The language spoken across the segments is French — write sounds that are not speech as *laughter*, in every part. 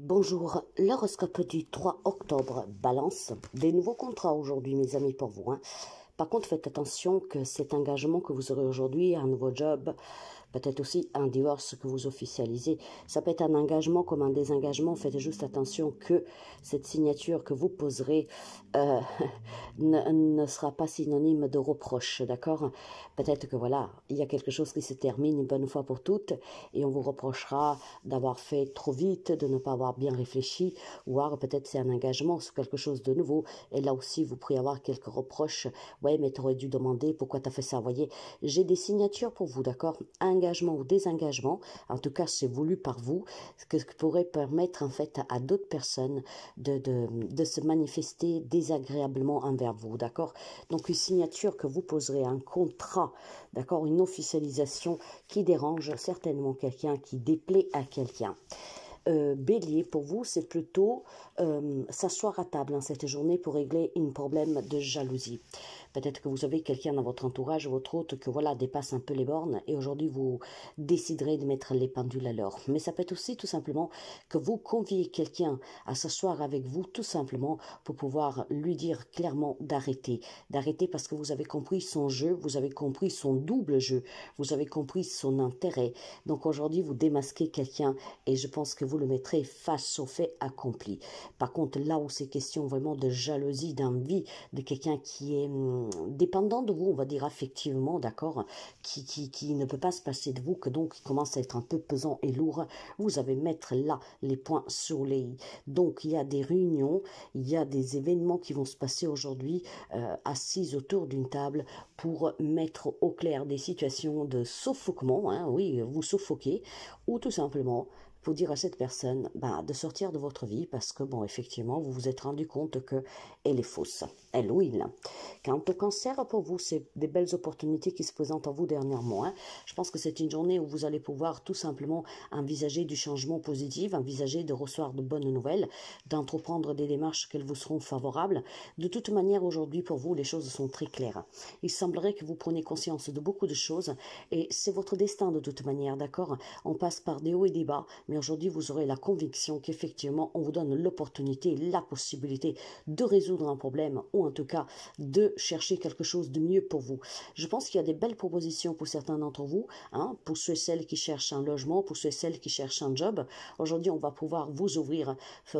Bonjour, l'horoscope du 3 octobre, balance. Des nouveaux contrats aujourd'hui, mes amis, pour vous. Hein. Par contre, faites attention que cet engagement que vous aurez aujourd'hui, un nouveau job, peut-être aussi un divorce que vous officialisez. Ça peut être un engagement comme un désengagement. Faites juste attention que cette signature que vous poserez euh, *laughs* ne, sera pas synonyme de reproche, d'accord Peut-être que voilà, il y a quelque chose qui se termine une bonne fois pour toutes et on vous reprochera d'avoir fait trop vite, de ne pas avoir bien réfléchi, ou alors peut-être c'est un engagement sur quelque chose de nouveau et là aussi vous pourriez avoir quelques reproches. Ouais, mais tu aurais dû demander pourquoi tu as fait ça, voyez. J'ai des signatures pour vous, d'accord engagement ou désengagement, en tout cas c'est voulu par vous, ce que pourrait permettre en fait à, d'autres personnes de, se manifester désagréablement envers vous, d'accord Donc une signature que vous poserez, un contrat, d'accord Une officialisation qui dérange certainement quelqu'un, qui déplaît à quelqu'un. Euh, bélier, pour vous, c'est plutôt euh, s'asseoir à table en cette journée pour régler un problème de jalousie. Peut-être que vous avez quelqu'un dans votre entourage, votre hôte, que voilà, dépasse un peu les bornes et aujourd'hui vous déciderez de mettre les pendules à l'heure. Mais ça peut être aussi tout simplement que vous conviez quelqu'un à s'asseoir avec vous tout simplement pour pouvoir lui dire clairement d'arrêter. D'arrêter parce que vous avez compris son jeu, vous avez compris son double jeu, vous avez compris son intérêt. Donc aujourd'hui, vous démasquez quelqu'un et je pense que vous le mettrez face au fait accompli. Par contre, là où c'est question vraiment de jalousie, d'envie de quelqu'un qui est... Hum, dépendant de vous, on va dire effectivement, d'accord, qui, qui, qui, ne peut pas se passer de vous, que donc il commence à être un peu pesant et lourd, vous avez mettre là les points sur les Donc il y a des réunions, il y a des événements qui vont se passer aujourd'hui euh, assis autour d'une table pour mettre au clair des situations de suffoquement, hein, oui, vous suffoquez, ou tout simplement pour dire à cette personne bah, de sortir de votre vie parce que, bon, effectivement, vous vous êtes rendu compte qu'elle est fausse, elle ou il. Quant au cancer, pour vous, c'est des belles opportunités qui se présentent à vous dernièrement. Hein. Je pense que c'est une journée où vous allez pouvoir tout simplement envisager du changement positif, envisager de recevoir de bonnes nouvelles, d'entreprendre des démarches qu'elles vous seront favorables. De toute manière, aujourd'hui, pour vous, les choses sont très claires. Il semblerait que vous preniez conscience de beaucoup de choses et c'est votre destin de toute manière, d'accord On passe par des hauts et des bas, mais aujourd'hui vous aurez la conviction qu'effectivement on vous donne l'opportunité, la possibilité de résoudre un problème ou en tout cas de chercher quelque chose de mieux pour vous. Je pense qu'il y a des belles propositions pour certains d'entre vous, hein, pour ceux et celles qui cherchent un logement, pour ceux et celles qui cherchent un job. Aujourd'hui on va pouvoir vous ouvrir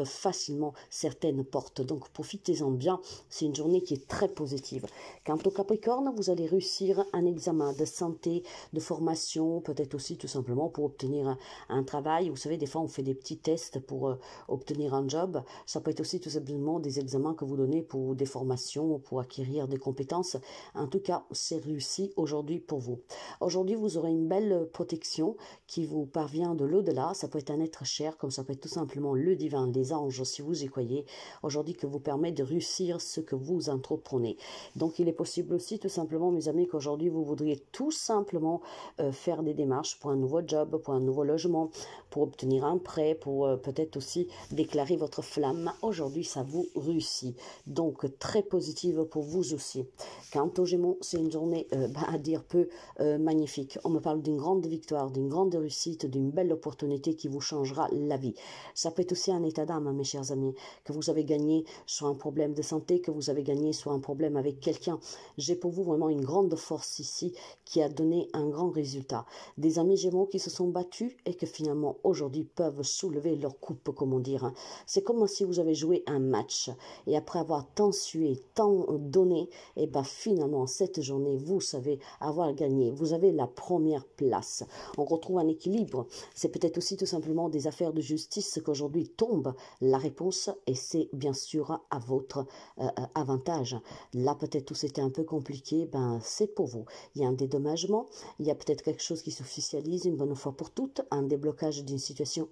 facilement certaines portes, donc profitez-en bien, c'est une journée qui est très positive. Quant au Capricorne, vous allez réussir un examen de santé, de formation, peut-être aussi tout simplement pour obtenir un, travail savez, des fois, on fait des petits tests pour euh, obtenir un job. Ça peut être aussi tout simplement des examens que vous donnez pour des formations, pour acquérir des compétences. En tout cas, c'est réussi aujourd'hui pour vous. Aujourd'hui, vous aurez une belle protection qui vous parvient de l'au-delà. Ça peut être un être cher, comme ça peut être tout simplement le divin, les anges, si vous y croyez. Aujourd'hui, que vous permet de réussir ce que vous entreprenez. Donc, il est possible aussi, tout simplement, mes amis, qu'aujourd'hui, vous voudriez tout simplement euh, faire des démarches pour un nouveau job, pour un nouveau logement, pour obtenir un prêt, pour euh, peut-être aussi déclarer votre flamme. Aujourd'hui, ça vous réussit. Donc, très positive pour vous aussi. Quant aux Gémeaux, c'est une journée, euh, bah, à dire peu, euh, magnifique. On me parle d'une grande victoire, d'une grande réussite, d'une belle opportunité qui vous changera la vie. Ça peut être aussi un état d'âme, mes chers amis, que vous avez gagné sur un problème de santé, que vous avez gagné sur un problème avec quelqu'un. J'ai pour vous vraiment une grande force ici qui a donné un grand résultat. Des amis Gémeaux qui se sont battus et que finalement, aujourd'hui, aujourd'hui peuvent soulever leur coupe, comment dire. Hein. C'est comme si vous avez joué un match et après avoir tant sué, tant donné, et eh ben finalement cette journée, vous savez avoir gagné. Vous avez la première place. On retrouve un équilibre. C'est peut-être aussi tout simplement des affaires de justice qu'aujourd'hui tombent. La réponse, et c'est bien sûr à votre euh, euh, avantage. Là, peut-être où c'était un peu compliqué, ben c'est pour vous. Il y a un dédommagement, il y a peut-être quelque chose qui s'officialise une bonne fois pour toutes, un déblocage d'une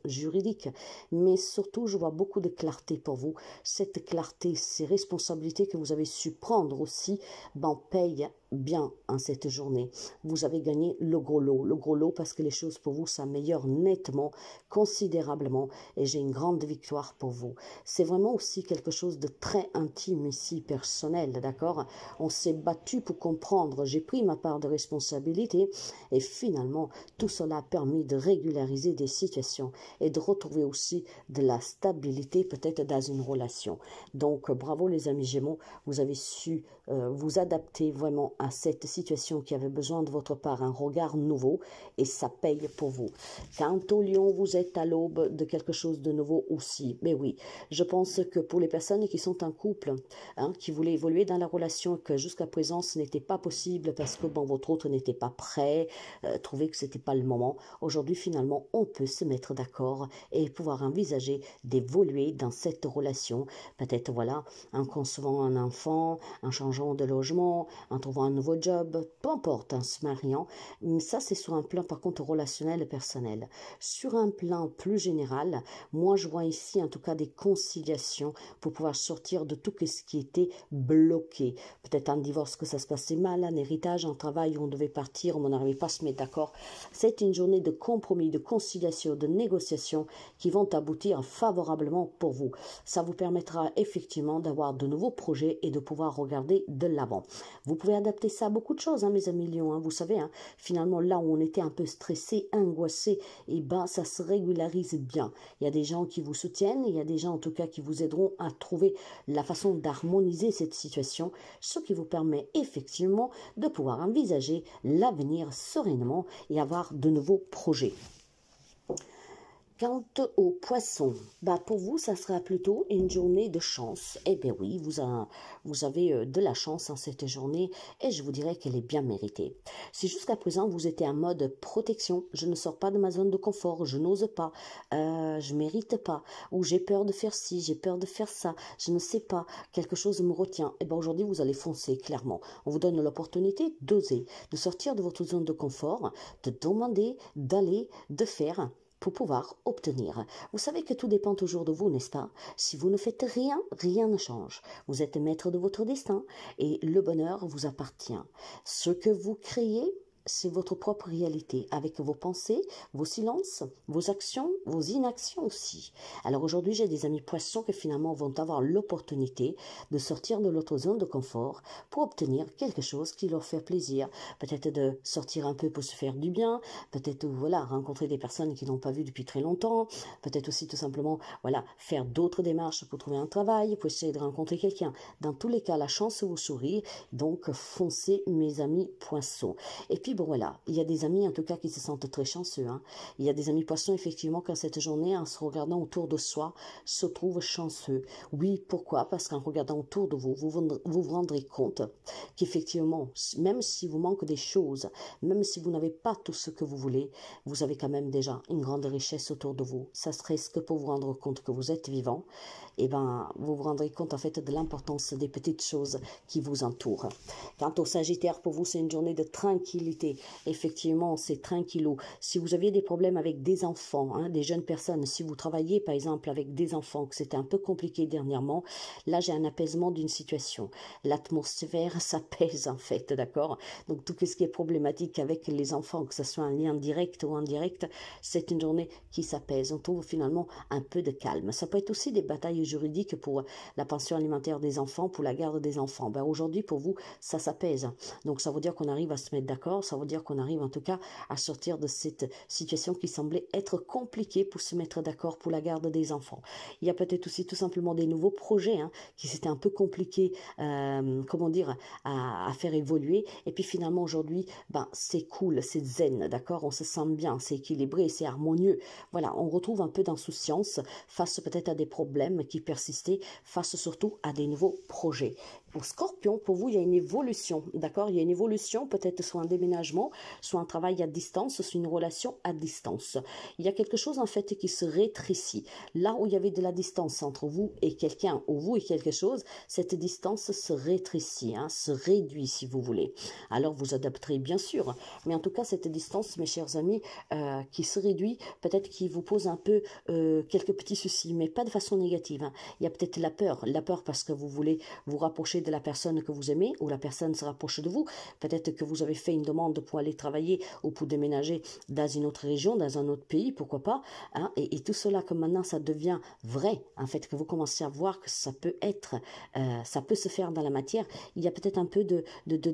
juridique, mais surtout, je vois beaucoup de clarté pour vous. Cette clarté, ces responsabilités que vous avez su prendre aussi, ben, paye bien en hein, cette journée. Vous avez gagné le gros lot, le gros lot parce que les choses pour vous s'améliorent nettement, considérablement, et j'ai une grande victoire pour vous. C'est vraiment aussi quelque chose de très intime ici, personnel, d'accord On s'est battu pour comprendre, j'ai pris ma part de responsabilité, et finalement, tout cela a permis de régulariser des situations et de retrouver aussi de la stabilité peut-être dans une relation. Donc, bravo les amis Gémeaux, vous avez su euh, vous adapter vraiment à cette situation qui avait besoin de votre part un regard nouveau et ça paye pour vous. Quant au lion, vous êtes à l'aube de quelque chose de nouveau aussi. Mais oui, je pense que pour les personnes qui sont un couple, hein, qui voulaient évoluer dans la relation que jusqu'à présent ce n'était pas possible parce que bon, votre autre n'était pas prêt, euh, trouvait que c'était pas le moment. Aujourd'hui, finalement, on peut se mettre d'accord et pouvoir envisager d'évoluer dans cette relation. Peut-être, voilà, en concevant un enfant, en changeant de logement, en trouvant un nouveau job, peu importe, en hein, se mariant. Ça, c'est sur un plan, par contre, relationnel et personnel. Sur un plan plus général, moi, je vois ici, en tout cas, des conciliations pour pouvoir sortir de tout ce qui était bloqué. Peut-être un divorce que ça se passait mal, un héritage, un travail où on devait partir, on n'arrivait pas à se mettre d'accord. C'est une journée de compromis, de conciliation, de négociation qui vont aboutir favorablement pour vous. Ça vous permettra effectivement d'avoir de nouveaux projets et de pouvoir regarder de l'avant. Vous pouvez adapter ça beaucoup de choses, hein, mes amis Lions. Hein, vous savez, hein. finalement, là où on était un peu stressé, angoissé, et eh ben, ça se régularise bien. Il y a des gens qui vous soutiennent, il y a des gens, en tout cas, qui vous aideront à trouver la façon d'harmoniser cette situation, ce qui vous permet effectivement de pouvoir envisager l'avenir sereinement et avoir de nouveaux projets. Quant aux poissons, bah pour vous, ça sera plutôt une journée de chance. Eh bien oui, vous, avez euh, de la chance en cette journée et je vous dirais qu'elle est bien méritée. Si jusqu'à présent vous étiez en mode protection, je ne sors pas de ma zone de confort, je n'ose pas, euh, je mérite pas, ou j'ai peur de faire ci, j'ai peur de faire ça, je ne sais pas, quelque chose me retient, eh bien aujourd'hui vous allez foncer clairement. On vous donne l'opportunité d'oser, de sortir de votre zone de confort, de demander, d'aller, de faire pour pouvoir obtenir. Vous savez que tout dépend toujours de vous, n'est-ce pas Si vous ne faites rien, rien ne change. Vous êtes maître de votre destin et le bonheur vous appartient. Ce que vous créez, c'est votre propre réalité, avec vos pensées, vos silences, vos actions, vos inactions aussi. Alors aujourd'hui, j'ai des amis poissons qui finalement vont avoir l'opportunité de sortir de l'autre zone de confort pour obtenir quelque chose qui leur fait plaisir. Peut-être de sortir un peu pour se faire du bien, peut-être voilà, rencontrer des personnes qui n'ont pas vu depuis très longtemps, peut-être aussi tout simplement voilà, faire d'autres démarches pour trouver un travail, pour essayer de rencontrer quelqu'un. Dans tous les cas, la chance vous sourit, donc foncez mes amis poissons. Et puis voilà, il y a des amis en tout cas qui se sentent très chanceux. Hein. Il y a des amis poissons effectivement que cette journée, en se regardant autour de soi, se trouvent chanceux. Oui, pourquoi Parce qu'en regardant autour de vous, vous vous, rendrez compte qu'effectivement, même si vous manquez des choses, même si vous n'avez pas tout ce que vous voulez, vous avez quand même déjà une grande richesse autour de vous. Ça serait ce que pour vous rendre compte que vous êtes vivant, et eh ben vous vous rendrez compte en fait de l'importance des petites choses qui vous entourent. Quant au Sagittaire, pour vous, c'est une journée de tranquillité Effectivement, c'est tranquillou. Si vous aviez des problèmes avec des enfants, hein, des jeunes personnes, si vous travaillez par exemple avec des enfants, que c'était un peu compliqué dernièrement, là j'ai un apaisement d'une situation. L'atmosphère *laughs* s'apaise en fait, d'accord Donc tout ce qui est problématique avec les enfants, que ce soit un lien direct ou indirect, c'est une journée qui s'apaise. On trouve finalement un peu de calme. Ça peut être aussi des batailles juridiques pour la pension alimentaire des enfants, pour la garde des enfants. Ben, aujourd'hui, pour vous, ça s'apaise. Donc ça veut dire qu'on arrive à se mettre d'accord, ça ça veut dire qu'on arrive en tout cas à sortir de cette situation qui semblait être compliquée pour se mettre d'accord pour la garde des enfants. Il y a peut-être aussi tout simplement des nouveaux projets hein, qui s'étaient un peu compliqués, euh, comment dire, à, faire évoluer. Et puis finalement aujourd'hui, ben c'est cool, c'est zen, d'accord, on se sent bien, c'est équilibré, c'est harmonieux. Voilà, on retrouve un peu d'insouciance face peut-être à des problèmes qui persistaient, face surtout à des nouveaux projets scorpion, pour vous, il y a une évolution, d'accord Il y a une évolution, peut-être soit un déménagement, soit un travail à distance, soit une relation à distance. Il y a quelque chose, en fait, qui se rétrécit. Là où il y avait de la distance entre vous et quelqu'un, ou vous et quelque chose, cette distance se rétrécit, hein, se réduit, si vous voulez. Alors, vous adapterez, bien sûr. Mais en tout cas, cette distance, mes chers amis, euh, qui se réduit, peut-être qui vous pose un peu euh, quelques petits soucis, mais pas de façon négative. Hein. Il y a peut-être la peur, la peur parce que vous voulez vous rapprocher de la personne que vous aimez ou la personne se rapproche de vous. Peut-être que vous avez fait une demande pour aller travailler ou pour déménager dans une autre région, dans un autre pays, pourquoi pas. Hein. Et, tout cela, comme maintenant, ça devient vrai, en fait, que vous commencez à voir que ça peut être, euh, ça peut se faire dans la matière. Il y a peut-être un peu de de, de,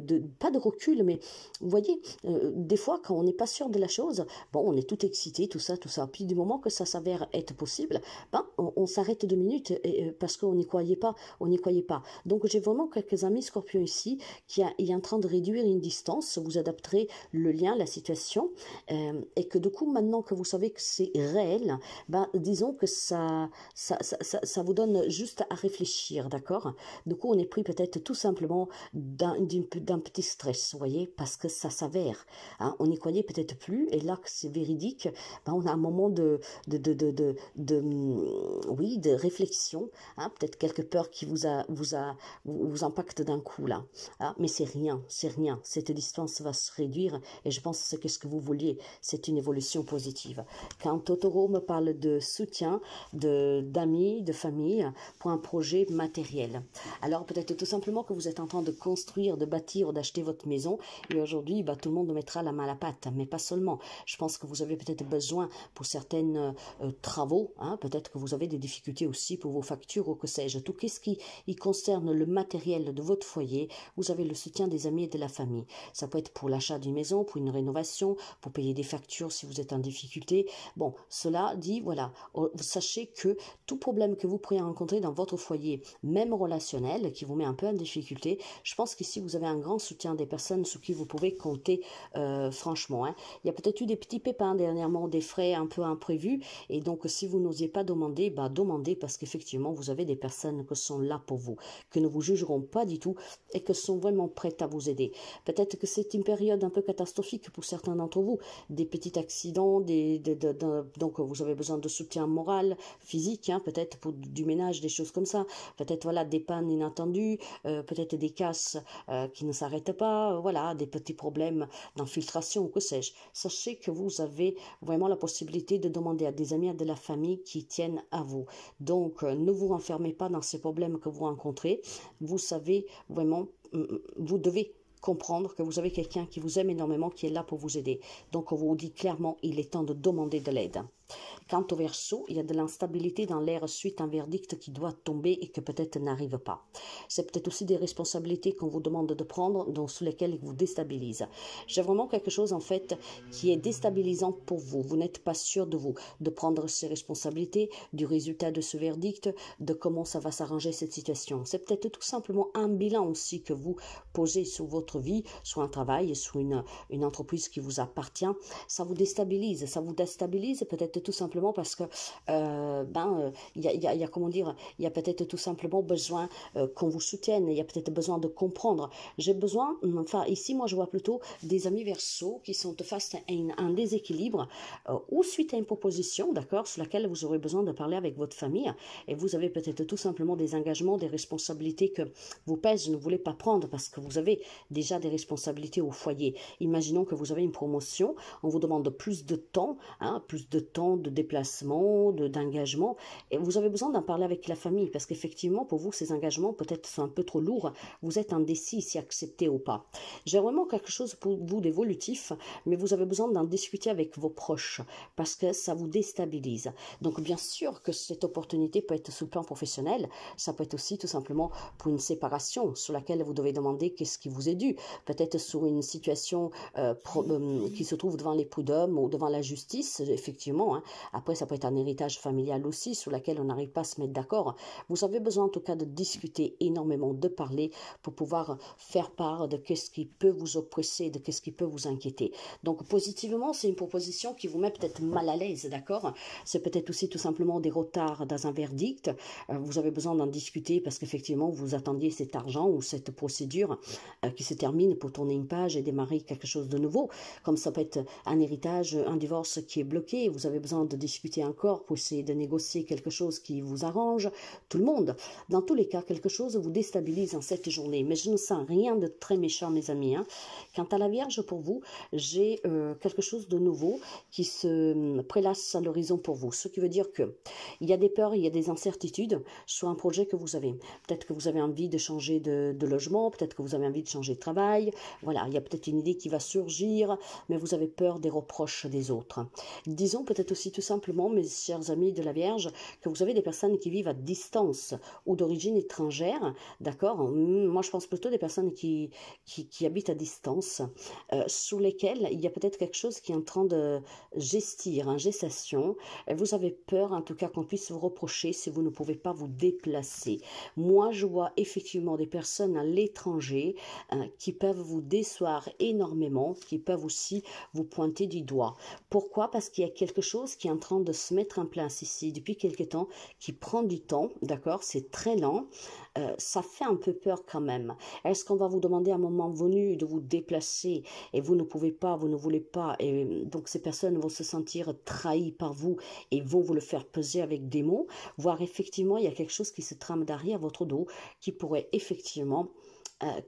de, pas de recul, mais vous voyez, euh, des fois, quand on n'est pas sûr de la chose, bon, on est tout excité, tout ça, tout ça. Puis du moment que ça s'avère être possible, ben, on, s'arrête deux minutes et, euh, parce qu'on n'y croyait pas, on n'y croyait pas. Donc j'ai vraiment quelques amis scorpions ici qui a, est en train de réduire une distance, vous adapterez le lien, la situation, euh, et que du coup maintenant que vous savez que c'est réel, ben, disons que ça ça, ça, ça, vous donne juste à réfléchir, d'accord Du coup on est pris peut-être tout simplement d'un petit stress, vous voyez, parce que ça s'avère. Hein. on n'y croyait peut-être plus, et là que c'est véridique, ben, on a un moment de, de, de, de, de, oui, de réflexion, hein. peut-être quelques peurs qui vous a, vous euh, vous, impacte d'un coup là. Ah, mais c'est rien, c'est rien. Cette distance va se réduire et je pense que ce que vous vouliez, c'est une évolution positive. Quand Totoro me parle de soutien, de d'amis, de famille, pour un projet matériel. Alors peut-être tout simplement que vous êtes en train de construire, de bâtir, d'acheter votre maison et aujourd'hui, bah, tout le monde mettra la main à la pâte, mais pas seulement. Je pense que vous avez peut-être besoin pour certains euh, travaux, hein. peut-être que vous avez des difficultés aussi pour vos factures ou que sais-je. Tout ce qui y concerne concerne le matériel de votre foyer, vous avez le soutien des amis et de la famille. Ça peut être pour l'achat d'une maison, pour une rénovation, pour payer des factures si vous êtes en difficulté. Bon, cela dit, voilà, euh, sachez que tout problème que vous pourriez rencontrer dans votre foyer, même relationnel, qui vous met un peu en difficulté, je pense qu'ici vous avez un grand soutien des personnes sur qui vous pouvez compter, euh, franchement, hein. il y a peut-être eu des petits pépins dernièrement, des frais un peu imprévus, et donc si vous n'osiez pas demander, bah demandez parce qu'effectivement vous avez des personnes qui sont là pour vous que ne vous jugeront pas du tout et que sont vraiment prêtes à vous aider. Peut-être que c'est une période un peu catastrophique pour certains d'entre vous, des petits accidents, des, donc vous avez besoin de soutien moral, physique, hein, peut-être pour du ménage, des choses comme ça, peut-être voilà des pannes inattendues, euh, peut-être des casses euh, qui ne s'arrêtent pas, euh, voilà des petits problèmes d'infiltration, que sais-je. Sachez que vous avez vraiment la possibilité de demander à des amis, à de la famille qui tiennent à vous. Donc ne vous renfermez pas dans ces problèmes que vous rencontrez vous savez vraiment, mm, mm, vous devez comprendre que vous avez quelqu'un qui vous aime énormément, qui est là pour vous aider. Donc on vous dit clairement, il est temps de demander de l'aide. Quant au verso, il y a de l'instabilité dans l'air suite à un verdict qui doit tomber et que peut-être n'arrive pas. C'est peut-être aussi des responsabilités qu'on vous demande de prendre, dont sous lesquelles vous déstabilise. J'ai vraiment quelque chose en fait qui est déstabilisant pour vous. Vous n'êtes pas sûr de vous, de prendre ces responsabilités, du résultat de ce verdict, de comment ça va s'arranger cette situation. C'est peut-être tout simplement un bilan aussi que vous posez sur votre vie, sur un travail, sur une, une entreprise qui vous appartient. Ça vous déstabilise, ça vous déstabilise peut-être tout simplement parce que, euh, ben, euh, il y a, comment dire, il y a peut-être tout simplement besoin euh, qu'on vous soutienne, il y a peut-être besoin de comprendre. J'ai besoin, mm, enfin, ici, moi, je vois plutôt des amis versos qui sont face à un, déséquilibre ou suite à une proposition, d'accord, sur laquelle vous aurez besoin de parler avec votre famille et vous avez peut-être tout simplement des engagements, des responsabilités que vous pèse, ne voulez pas prendre parce que vous avez déjà des responsabilités au foyer. Imaginons que vous avez une promotion, on vous demande plus de temps, hein, plus de temps de déplacement, d'engagement. et vous avez besoin d'en parler avec la famille parce qu'effectivement, pour vous, ces engagements peut-être sont un peu trop lourds. Vous êtes indécis si accepter ou pas. J'ai vraiment quelque chose pour vous d'évolutif, mais vous avez besoin d'en discuter avec vos proches parce que ça vous déstabilise. Donc, bien sûr que cette opportunité peut être sous le plan professionnel. Ça peut être aussi tout simplement pour une séparation sur laquelle vous devez demander qu'est-ce qui vous est dû. Peut-être sur une situation euh, euh, qui se trouve devant les d'hommes ou devant la justice, effectivement, Hein. Après, ça peut être un héritage familial aussi sur lequel on n'arrive pas à se mettre d'accord. Vous avez besoin en tout cas de discuter énormément, de parler pour pouvoir faire part de ce qui peut vous oppresser, de ce qui peut vous inquiéter. Donc positivement, c'est une proposition qui vous met peut-être mal à l'aise, d'accord C'est peut-être aussi tout simplement des retards dans un verdict. Euh, vous avez besoin d'en discuter parce qu'effectivement, vous attendiez cet argent ou cette procédure euh, qui se termine pour tourner une page et démarrer quelque chose de nouveau. Comme ça peut être un héritage, un divorce qui est bloqué, vous avez besoin de discuter encore pour essayer de négocier quelque chose qui vous arrange, tout le monde. Dans tous les cas, quelque chose vous déstabilise en cette journée. Mais je ne sens rien de très méchant, mes amis. Hein. Quant à la Vierge, pour vous, j'ai euh, quelque chose de nouveau qui se hum, prélasse à l'horizon pour vous. Ce qui veut dire que il y a des peurs, il y a des incertitudes sur un projet que vous avez. Peut-être que vous avez envie de changer de, de logement, peut-être que vous avez envie de changer de travail. Voilà, il y a peut-être une idée qui va surgir, mais vous avez peur des reproches des autres. Disons peut-être aussi tout simplement, mes chers amis de la Vierge, que vous avez des personnes qui vivent à distance ou d'origine étrangère, d'accord hein, mm, Moi, je pense plutôt des personnes qui, qui, habitent à distance, euh, sous lesquelles il y a peut-être quelque chose qui est en train de gestir, hein, gestation. Vous avez peur, en tout cas, qu'on puisse vous reprocher si vous ne pouvez pas vous déplacer. Moi, je vois effectivement des personnes à l'étranger hein, qui peuvent vous décevoir énormément, qui peuvent aussi vous pointer du doigt. Pourquoi Parce qu'il y a quelque chose qui est en train de se mettre en place ici depuis quelques temps, qui prend du temps, d'accord C'est très lent. Euh, ça fait un peu peur quand même. Est-ce qu'on va vous demander à un moment venu de vous déplacer et vous ne pouvez pas, vous ne voulez pas, et donc ces personnes vont se sentir trahies par vous et vont vous le faire peser avec des mots, voire effectivement il y a quelque chose qui se trame derrière votre dos qui pourrait effectivement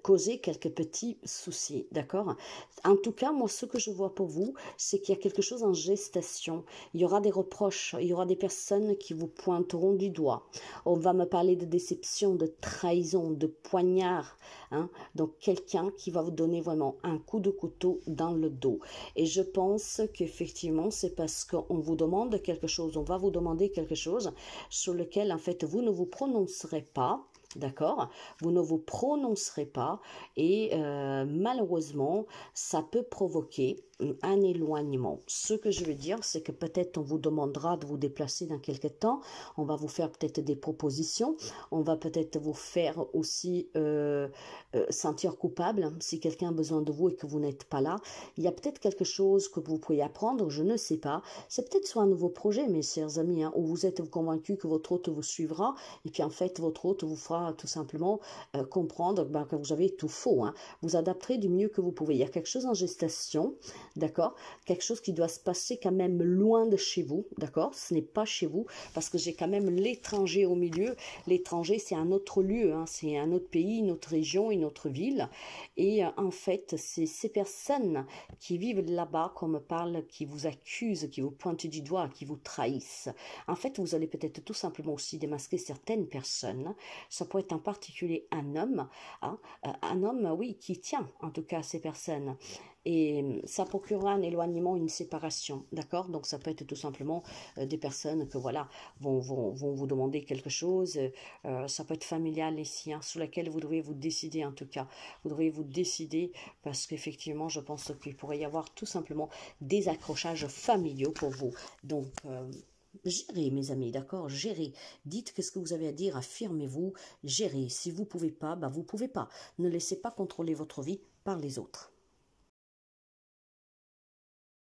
causer quelques petits soucis, d'accord En tout cas, moi, ce que je vois pour vous, c'est qu'il y a quelque chose en gestation. Il y aura des reproches, il y aura des personnes qui vous pointeront du doigt. On va me parler de déception, de trahison, de poignard. Hein Donc, quelqu'un qui va vous donner vraiment un coup de couteau dans le dos. Et je pense qu'effectivement, c'est parce qu'on vous demande quelque chose, on va vous demander quelque chose sur lequel, en fait, vous ne vous prononcerez pas D'accord Vous ne vous prononcerez pas et euh, malheureusement, ça peut provoquer un éloignement. Ce que je veux dire, c'est que peut-être on vous demandera de vous déplacer dans quelques temps. On va vous faire peut-être des propositions. On va peut-être vous faire aussi euh, euh, sentir coupable hein, si quelqu'un a besoin de vous et que vous n'êtes pas là. Il y a peut-être quelque chose que vous pouvez apprendre, je ne sais pas. C'est peut-être sur un nouveau projet, mes chers amis, hein, où vous êtes convaincu que votre hôte vous suivra et puis en fait votre hôte vous fera tout simplement euh, comprendre ben, que vous avez tout faux. Hein. Vous adapterez du mieux que vous pouvez. Il y a quelque chose en gestation d'accord Quelque chose qui doit se passer quand même loin de chez vous, d'accord Ce n'est pas chez vous, parce que j'ai quand même l'étranger au milieu. L'étranger, c'est un autre lieu, hein, c'est un autre pays, une autre région, une autre ville. Et euh, en fait, c'est ces personnes qui vivent là-bas qu'on me parle, qui vous accusent, qui vous pointent du doigt, qui vous trahissent. En fait, vous allez peut-être tout simplement aussi démasquer certaines personnes. Ça pourrait être en particulier un homme, hein, euh, un homme, oui, qui tient en tout cas à ces personnes et euh, ça procurera un éloignement, une séparation, d'accord Donc ça peut être tout simplement euh, des personnes que voilà vont, vous demander quelque chose, euh, ça peut être familial les siens, hein, sous laquelle vous devriez vous décider en tout cas, vous devez vous décider parce qu'effectivement je pense qu'il pourrait y avoir tout simplement des accrochages familiaux pour vous, donc... Gérez, mes amis, d'accord Gérez. Dites qu'est-ce que vous avez à dire, affirmez-vous, gérez. Si vous ne pouvez pas, bah vous pouvez pas. Ne laissez pas contrôler votre vie par les autres.